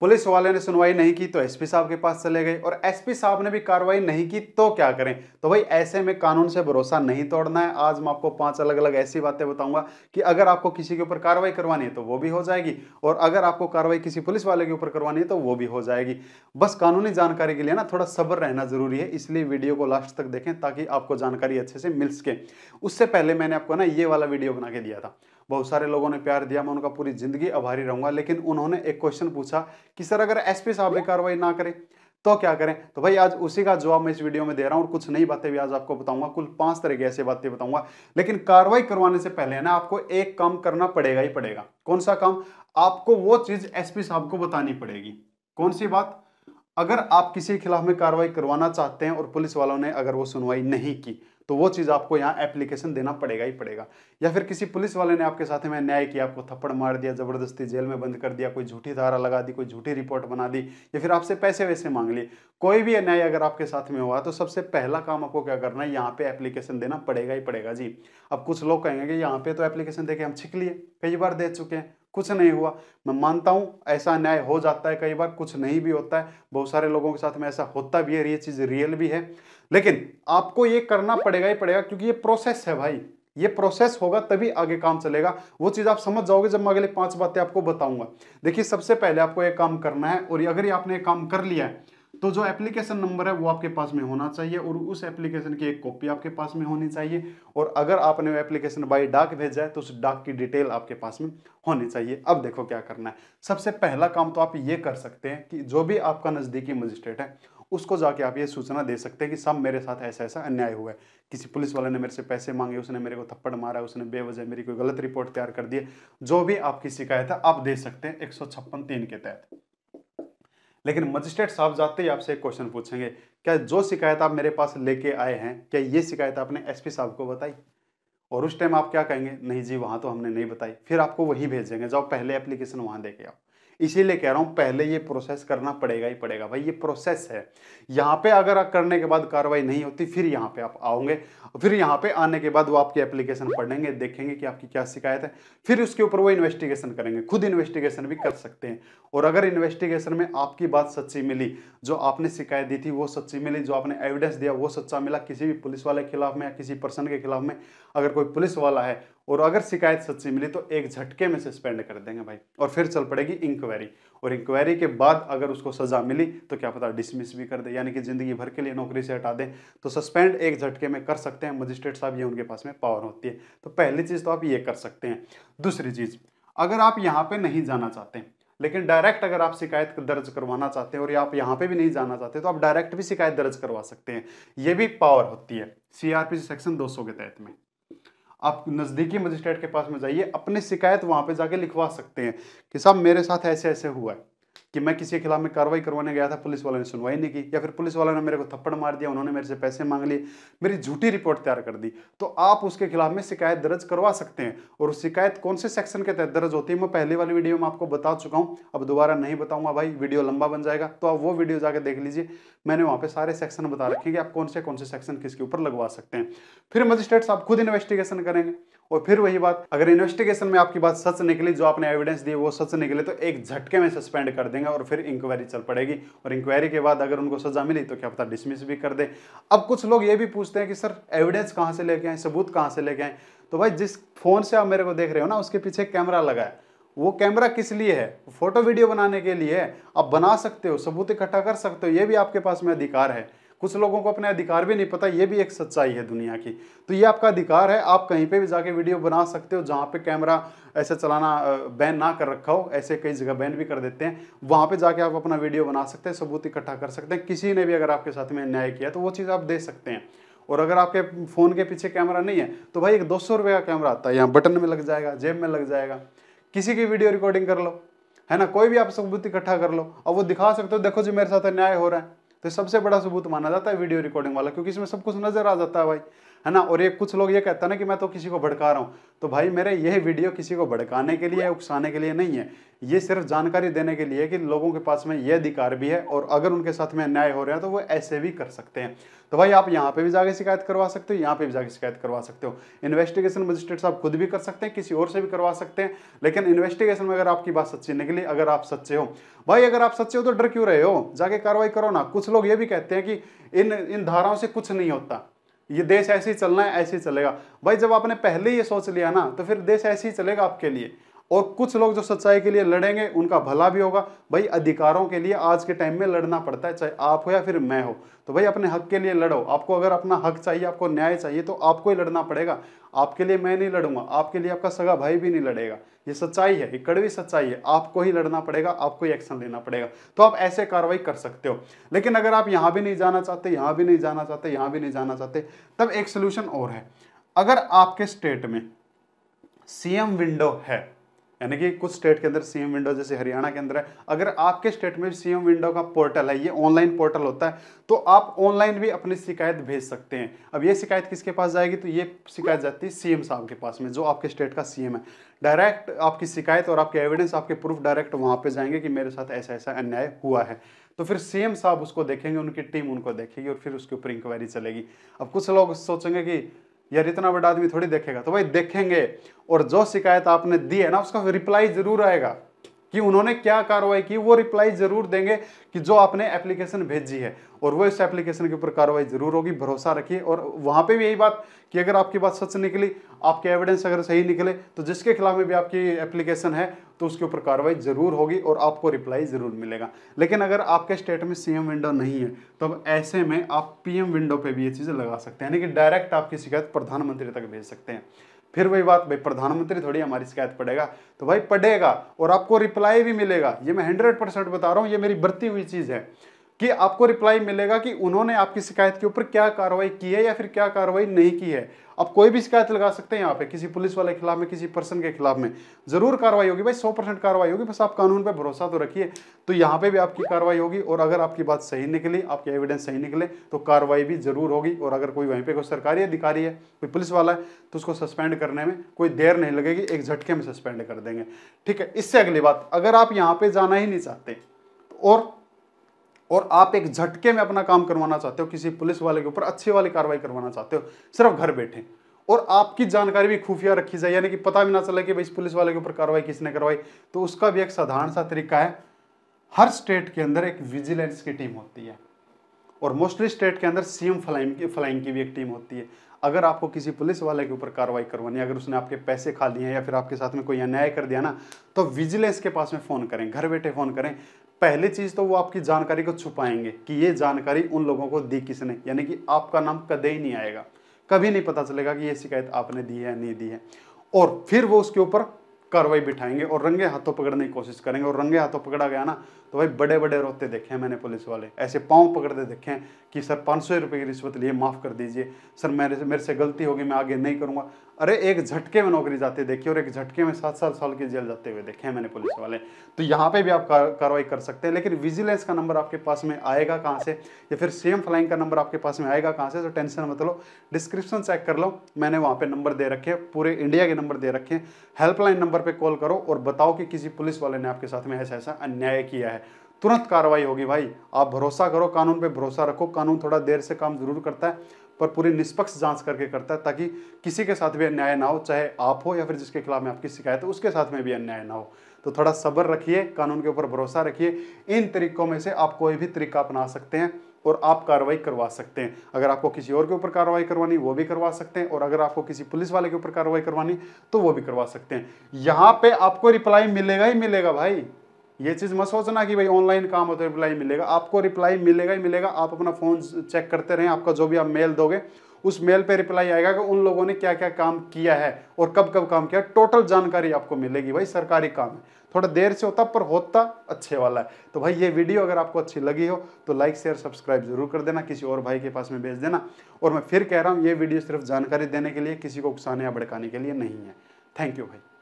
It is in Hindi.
पुलिस वाले ने सुनवाई नहीं की तो एसपी साहब के पास चले गए और एसपी साहब ने भी कार्रवाई नहीं की तो क्या करें तो भाई ऐसे में कानून से भरोसा नहीं तोड़ना है आज मैं आपको पांच अलग अलग ऐसी बातें बताऊंगा कि अगर आपको किसी के ऊपर कार्रवाई करवानी है तो वो भी हो जाएगी और अगर आपको कार्रवाई किसी पुलिस वाले के ऊपर करवानी है तो वो भी हो जाएगी बस कानूनी जानकारी के लिए ना थोड़ा सब्र रहना जरूरी है इसलिए वीडियो को लास्ट तक देखें ताकि आपको जानकारी अच्छे से मिल सके उससे पहले मैंने आपको ना ये वाला वीडियो बना के दिया था बहुत सारे लोगों ने प्यार दिया मैं उनका पूरी ज़िंदगी आभारी रहूंगा लेकिन उन्होंने एक क्वेश्चन पूछा कि सर अगर एस पी साहब की कार्रवाई ना करें तो क्या करें तो भाई आज उसी का जवाब मैं इस वीडियो में दे रहा हूं और कुछ नई बातें भी आज आपको बताऊंगा कुल पांच तरह की ऐसी बातें बताऊंगा लेकिन कार्रवाई करवाने से पहले ना आपको एक काम करना पड़ेगा ही पड़ेगा कौन सा काम आपको वो चीज एसपी साहब को बतानी पड़ेगी कौन सी बात अगर आप किसी के खिलाफ में कार्रवाई करवाना चाहते हैं और पुलिस वालों ने अगर वो सुनवाई नहीं की तो वो चीज़ आपको यहाँ एप्लीकेशन देना पड़ेगा ही पड़ेगा या फिर किसी पुलिस वाले ने आपके साथ में न्याय किया आपको थप्पड़ मार दिया ज़बरदस्ती जेल में बंद कर दिया कोई झूठी धारा लगा दी कोई झूठी रिपोर्ट बना दी या फिर आपसे पैसे वैसे मांग लिए कोई भी अन्याय अगर आपके साथ में हुआ तो सबसे पहला काम आपको क्या करना है यहाँ पे एप्लीकेशन देना पड़ेगा ही पड़ेगा जी अब कुछ लोग कहेंगे कि यहाँ पे तो एप्लीकेशन दे के हम छिक लिए कई बार दे चुके हैं कुछ नहीं हुआ मैं मानता हूँ ऐसा न्याय हो जाता है कई बार कुछ नहीं भी होता है बहुत सारे लोगों के साथ में ऐसा होता भी है ये चीज़ रियल भी है लेकिन आपको ये करना पड़ेगा ही पड़ेगा क्योंकि ये प्रोसेस है भाई ये प्रोसेस होगा तभी आगे काम चलेगा वो चीज़ आप समझ जाओगे जब मैं अगले पांच बातें आपको बताऊंगा देखिए सबसे पहले आपको एक काम करना है और अगर ये आपने ये काम कर लिया है तो जो एप्लीकेशन नंबर है वो आपके पास में होना चाहिए और उस एप्लीकेशन की एक कॉपी आपके पास में होनी चाहिए और अगर आपने वो एप्लीकेशन बाई डाक भेजा है तो उस डाक की डिटेल आपके पास में होनी चाहिए अब देखो क्या करना है सबसे पहला काम तो आप ये कर सकते हैं कि जो भी आपका नज़दीकी मजिस्ट्रेट है उसको जाके आप ये सूचना दे सकते हैं कि सब मेरे साथ ऐसा ऐसा अन्याय हुआ है किसी पुलिस वाले ने मेरे से पैसे मांगे उसने मेरे को थप्पड़ मारा उसने बेवजह मेरी कोई गलत रिपोर्ट तैयार कर दी जो भी आपकी शिकायत है आप दे सकते हैं एक तीन के तहत लेकिन मजिस्ट्रेट साहब जाते ही आपसे एक क्वेश्चन पूछेंगे क्या जो शिकायत आप मेरे पास लेके आए हैं क्या ये शिकायत आपने एसपी साहब को बताई और उस टाइम आप क्या कहेंगे नहीं जी वहाँ तो हमने नहीं बताई फिर आपको वही भेजेंगे जाओ पहले एप्लीकेशन वहाँ दे के आओ इसीलिए कह रहा हूँ पहले ये प्रोसेस करना पड़ेगा ही पड़ेगा भाई ये प्रोसेस है यहाँ पे अगर करने के बाद कार्रवाई नहीं होती फिर यहाँ पे आप आओगे फिर यहाँ पे आने के बाद वो आपकी एप्लीकेशन पढ़ेंगे देखेंगे कि आपकी क्या शिकायत है फिर उसके ऊपर वो इन्वेस्टिगेशन करेंगे खुद इन्वेस्टिगेशन भी कर सकते हैं और अगर इन्वेस्टिगेशन में आपकी बात सच्ची मिली जो आपने शिकायत दी थी वो सच्ची मिली जो आपने एविडेंस दिया वो सच्चा मिला किसी भी पुलिस वाले के खिलाफ में या किसी पर्सन के खिलाफ में अगर कोई पुलिस वाला है और अगर शिकायत सच्ची मिली तो एक झटके में सस्पेंड कर देंगे भाई और फिर चल पड़ेगी इंक्वायरी और इंक्वायरी के बाद अगर उसको सज़ा मिली तो क्या पता डिसमिस भी कर दे यानी कि ज़िंदगी भर के लिए नौकरी से हटा दें तो सस्पेंड एक झटके में कर सकते हैं मजिस्ट्रेट साहब ये उनके पास में पावर होती है तो पहली चीज़ तो आप ये कर सकते हैं दूसरी चीज़ अगर आप यहाँ पर नहीं जाना चाहते लेकिन डायरेक्ट अगर आप शिकायत दर्ज करवाना चाहते हैं और आप यहाँ पे भी नहीं जाना चाहते तो आप डायरेक्ट भी शिकायत दर्ज करवा सकते हैं ये भी पावर होती है सीआरपीसी सेक्शन 200 के तहत में आप नज़दीकी मजिस्ट्रेट के पास में जाइए अपनी शिकायत वहाँ पे जाके लिखवा सकते हैं कि साहब मेरे साथ ऐसे ऐसे हुआ है कि मैं किसी के खिलाफ में कार्रवाई करवाने गया था पुलिस वाले ने सुनवाई नहीं की या फिर पुलिस वाले ने मेरे को थप्पड़ मार दिया उन्होंने मेरे से पैसे मांग लिए मेरी झूठी रिपोर्ट तैयार कर दी तो आप उसके खिलाफ में शिकायत दर्ज करवा सकते हैं और शिकायत कौन से सेक्शन के तहत दर्ज होती है मैं पहले वाली वीडियो में आपको बता चुका हूँ अब दोबारा नहीं बताऊंगा भाई वीडियो लंबा बन जाएगा तो आप वो वीडियो जाकर देख लीजिए मैंने वहाँ पे सारे सेक्शन बता रखे कि आप कौन से कौन से सेक्शन किसके ऊपर लगवा सकते हैं फिर मजिस्ट्रेट्स आप खुद इन्वेस्टिगेशन करेंगे और फिर वही बात अगर इन्वेस्टिगेशन में आपकी बात सच निकली जो आपने एविडेंस दी वो सच निकले तो एक झटके में सस्पेंड कर देंगे और फिर इंक्वायरी चल पड़ेगी और इंक्वायरी के बाद अगर उनको सजा मिली तो क्या पता डिसमिस भी कर दें अब कुछ लोग ये भी पूछते हैं कि सर एविडेंस कहाँ से लेके आए सबूत कहाँ से लेके आए तो भाई जिस फ़ोन से आप मेरे को देख रहे हो ना उसके पीछे कैमरा लगा है वो कैमरा किस लिए है फोटो वीडियो बनाने के लिए है आप बना सकते हो सबूत इकट्ठा कर सकते हो ये भी आपके पास में अधिकार है कुछ लोगों को अपने अधिकार भी नहीं पता ये भी एक सच्चाई है दुनिया की तो ये आपका अधिकार है आप कहीं पे भी जाके वीडियो बना सकते हो जहाँ पे कैमरा ऐसे चलाना बैन ना कर रखा हो ऐसे कई जगह बैन भी कर देते हैं वहाँ पे जाके आप अपना वीडियो बना सकते हैं सबूत इकट्ठा कर सकते हैं किसी ने भी अगर आपके साथ में अन्याय किया तो वो चीज़ आप दे सकते हैं और अगर आपके फ़ोन के पीछे कैमरा नहीं है तो भाई एक दो सौ का कैमरा आता है यहाँ बटन में लग जाएगा जेब में लग जाएगा किसी की वीडियो रिकॉर्डिंग कर लो है ना कोई भी आप सबूत इकट्ठा कर लो अब वो दिखा सकते हो देखो जी मेरे साथ अन्याय हो रहा है तो सबसे बड़ा सबूत माना जाता है वीडियो रिकॉर्डिंग वाला क्योंकि इसमें सब कुछ नज़र आ जाता है भाई है ना और ये कुछ लोग ये कहते हैं ना कि मैं तो किसी को भड़का रहा हूँ तो भाई मेरे ये वीडियो किसी को भड़काने के लिए उकसाने के लिए नहीं है ये सिर्फ जानकारी देने के लिए कि लोगों के पास में ये अधिकार भी है और अगर उनके साथ में अन्याय हो रहा है तो वो ऐसे भी कर सकते हैं तो भाई आप यहाँ पे भी जाके शिकायत करवा सकते हो यहाँ पे भी जाके शिकायत करवा सकते हो इन्वेस्टिगेशन मजिस्ट्रेट साहब खुद भी कर सकते हैं किसी और से भी करवा सकते हैं लेकिन इन्वेस्टिगेशन में अगर आपकी बात सच्ची निकली अगर आप सच्चे हो भाई अगर आप सच्चे हो तो डर क्यों रहे हो जाके कार्रवाई करो ना कुछ लोग ये भी कहते हैं कि इन इन धाराओं से कुछ नहीं होता ये देश ऐसे ही चलना है ऐसे ही चलेगा भाई जब आपने पहले ये सोच लिया ना तो फिर देश ऐसे ही चलेगा आपके लिए और कुछ लोग जो सच्चाई के लिए लड़ेंगे उनका भला भी होगा भाई अधिकारों के लिए आज के टाइम में लड़ना पड़ता है चाहे आप हो या फिर मैं हो तो भाई अपने हक के लिए लड़ो आपको अगर अपना हक चाहिए आपको न्याय चाहिए तो आपको ही लड़ना पड़ेगा आपके लिए मैं नहीं लड़ूंगा आपके लिए आपका सगा भाई भी नहीं लड़ेगा ये सच्चाई है ये कड़वी सच्चाई है आपको ही लड़ना पड़ेगा आपको ही एक्शन लेना पड़ेगा तो आप ऐसे कार्रवाई कर सकते हो लेकिन अगर आप यहाँ भी नहीं जाना चाहते यहाँ भी नहीं जाना चाहते यहाँ भी नहीं जाना चाहते तब एक सोल्यूशन और है अगर आपके स्टेट में सीएम विंडो है यानी कि कुछ स्टेट के अंदर सीएम विंडो जैसे हरियाणा के अंदर है अगर आपके स्टेट में सीएम विंडो का पोर्टल है ये ऑनलाइन पोर्टल होता है तो आप ऑनलाइन भी अपनी शिकायत भेज सकते हैं अब ये शिकायत किसके पास जाएगी तो ये शिकायत जाती है सीएम साहब के पास में जो आपके स्टेट का सीएम है डायरेक्ट आपकी शिकायत और आपके एविडेंस आपके प्रूफ डायरेक्ट वहाँ पर जाएंगे कि मेरे साथ ऐसा ऐसा अन्याय हुआ है तो फिर सीएम साहब उसको देखेंगे उनकी टीम उनको देखेगी और फिर उसके ऊपर इंक्वायरी चलेगी अब कुछ लोग सोचेंगे कि यार इतना बड़ा आदमी थोड़ी देखेगा तो भाई देखेंगे और जो शिकायत आपने दी है ना उसका रिप्लाई जरूर आएगा कि उन्होंने क्या कार्रवाई की वो रिप्लाई जरूर देंगे कि जो आपने एप्लीकेशन भेजी है और वो इस एप्लीकेशन के ऊपर कार्रवाई जरूर होगी भरोसा रखिए और वहाँ पे भी यही बात कि अगर आपकी बात सच निकली आपके एविडेंस अगर सही निकले तो जिसके खिलाफ में भी आपकी एप्लीकेशन है तो उसके ऊपर कार्रवाई जरूर होगी और आपको रिप्लाई जरूर मिलेगा लेकिन अगर आपके स्टेट में सी विंडो नहीं है तो ऐसे में आप पी विंडो पर भी ये चीज़ें लगा सकते हैं यानी कि डायरेक्ट आपकी शिकायत प्रधानमंत्री तक भेज सकते हैं फिर वही बात भाई प्रधानमंत्री थोड़ी हमारी शिकायत पड़ेगा तो भाई पढ़ेगा और आपको रिप्लाई भी मिलेगा ये मैं हंड्रेड परसेंट बता रहा हूँ ये मेरी बरती हुई चीज़ है कि आपको रिप्लाई मिलेगा कि उन्होंने आपकी शिकायत के ऊपर क्या कार्रवाई की है या फिर क्या कार्रवाई नहीं की है आप कोई भी शिकायत लगा सकते हैं यहाँ पे किसी पुलिस वाले के खिलाफ में किसी पर्सन के खिलाफ में जरूर कार्रवाई होगी भाई सौ परसेंट कार्रवाई होगी बस आप कानून पे भरोसा तो रखिए तो यहाँ पे भी आपकी कार्रवाई होगी और अगर आपकी बात सही निकली आपके एविडेंस सही निकले तो कार्रवाई भी जरूर होगी और अगर कोई वहीं पर कोई सरकारी अधिकारी है कोई पुलिस वाला है तो उसको सस्पेंड करने में कोई देर नहीं लगेगी एक झटके में सस्पेंड कर देंगे ठीक है इससे अगली बात अगर आप यहाँ पर जाना ही नहीं चाहते और और आप एक झटके में अपना काम करवाना चाहते हो किसी पुलिस वाले के ऊपर अच्छी वाली कार्रवाई करवाना चाहते हो सिर्फ घर बैठे और आपकी जानकारी भी खुफिया रखी जाए यानी कि पता भी ना चले कि भाई इस पुलिस वाले के ऊपर कार्रवाई किसने करवाई तो उसका भी एक साधारण सा तरीका है हर स्टेट के अंदर एक विजिलेंस की टीम होती है और मोस्टली स्टेट के अंदर सीएम फ्लाइंग की फ्लाइंग की भी एक टीम होती है अगर आपको किसी पुलिस वाले के ऊपर कार्रवाई करवानी है अगर उसने आपके पैसे खा लिए हैं या फिर आपके साथ में कोई अन्याय कर दिया ना तो विजिलेंस के पास में फ़ोन करें घर बैठे फ़ोन करें पहली चीज़ तो वो आपकी जानकारी को छुपाएंगे कि ये जानकारी उन लोगों को दी किसने यानी कि आपका नाम कदे ही नहीं आएगा कभी नहीं पता चलेगा कि ये शिकायत आपने दी है नहीं दी है और फिर वो उसके ऊपर कार्रवाई बिठाएंगे और रंगे हाथों पकड़ने की कोशिश करेंगे और रंगे हाथों पकड़ा गया ना तो भाई बड़े बड़े रोते देखे हैं मैंने पुलिस वाले ऐसे पाँव पकड़ते देखे हैं कि सर पाँच सौ रुपये की रिश्वत लिए माफ़ कर दीजिए सर मेरे से मेरे से गलती होगी मैं आगे नहीं करूँगा अरे एक झटके में नौकरी जाते देखिए और एक झटके में सात सात साल की जेल जाते हुए देखे हैं मैंने पुलिस वाले तो यहाँ पे भी आप कार्रवाई कर सकते हैं लेकिन विजिलेंस का नंबर आपके पास में आएगा कहाँ से या फिर सेम फ्लाइंग का नंबर आपके पास में आएगा कहाँ से तो टेंशन मत लो डिस्क्रिप्शन चेक कर लो मैंने वहाँ पर नंबर दे रखे पूरे इंडिया के नंबर दे रखे हेल्पलाइन नंबर पर कॉल करो और बताओ कि किसी पुलिस वाले ने आपके साथ में ऐसा ऐसा अन्याय किया है तुरंत कार्रवाई होगी भाई आप भरोसा करो कानून पे भरोसा रखो कानून थोड़ा देर से काम जरूर करता है पर पूरी निष्पक्ष जांच करके करता है ताकि किसी के साथ भी अन्याय ना हो चाहे आप हो या फिर जिसके खिलाफ में आपकी शिकायत है उसके साथ में भी अन्याय ना हो तो थोड़ा सब्र रखिए कानून के ऊपर भरोसा रखिए इन तरीकों में से आप कोई भी तरीका अपना सकते हैं और आप कार्रवाई करवा सकते हैं अगर आपको किसी और के ऊपर कार्रवाई करवानी वो भी करवा सकते हैं और अगर आपको किसी पुलिस वाले के ऊपर कार्रवाई करवानी तो वो भी करवा सकते हैं यहाँ पे आपको रिप्लाई मिलेगा ही मिलेगा भाई ये चीज़ मत सोचना कि भाई ऑनलाइन काम हो तो रिप्लाई मिलेगा आपको रिप्लाई मिलेगा ही मिलेगा आप अपना फ़ोन चेक करते रहें आपका जो भी आप मेल दोगे उस मेल पे रिप्लाई आएगा कि उन लोगों ने क्या क्या काम किया है और कब कब काम किया टोटल जानकारी आपको मिलेगी भाई सरकारी काम है थोड़ा देर से होता पर होता अच्छे वाला है तो भाई ये वीडियो अगर आपको अच्छी लगी हो तो लाइक शेयर सब्सक्राइब जरूर कर देना किसी और भाई के पास में भेज देना और मैं फिर कह रहा हूँ ये वीडियो सिर्फ जानकारी देने के लिए किसी को उकसाने या भड़काने के लिए नहीं है थैंक यू भाई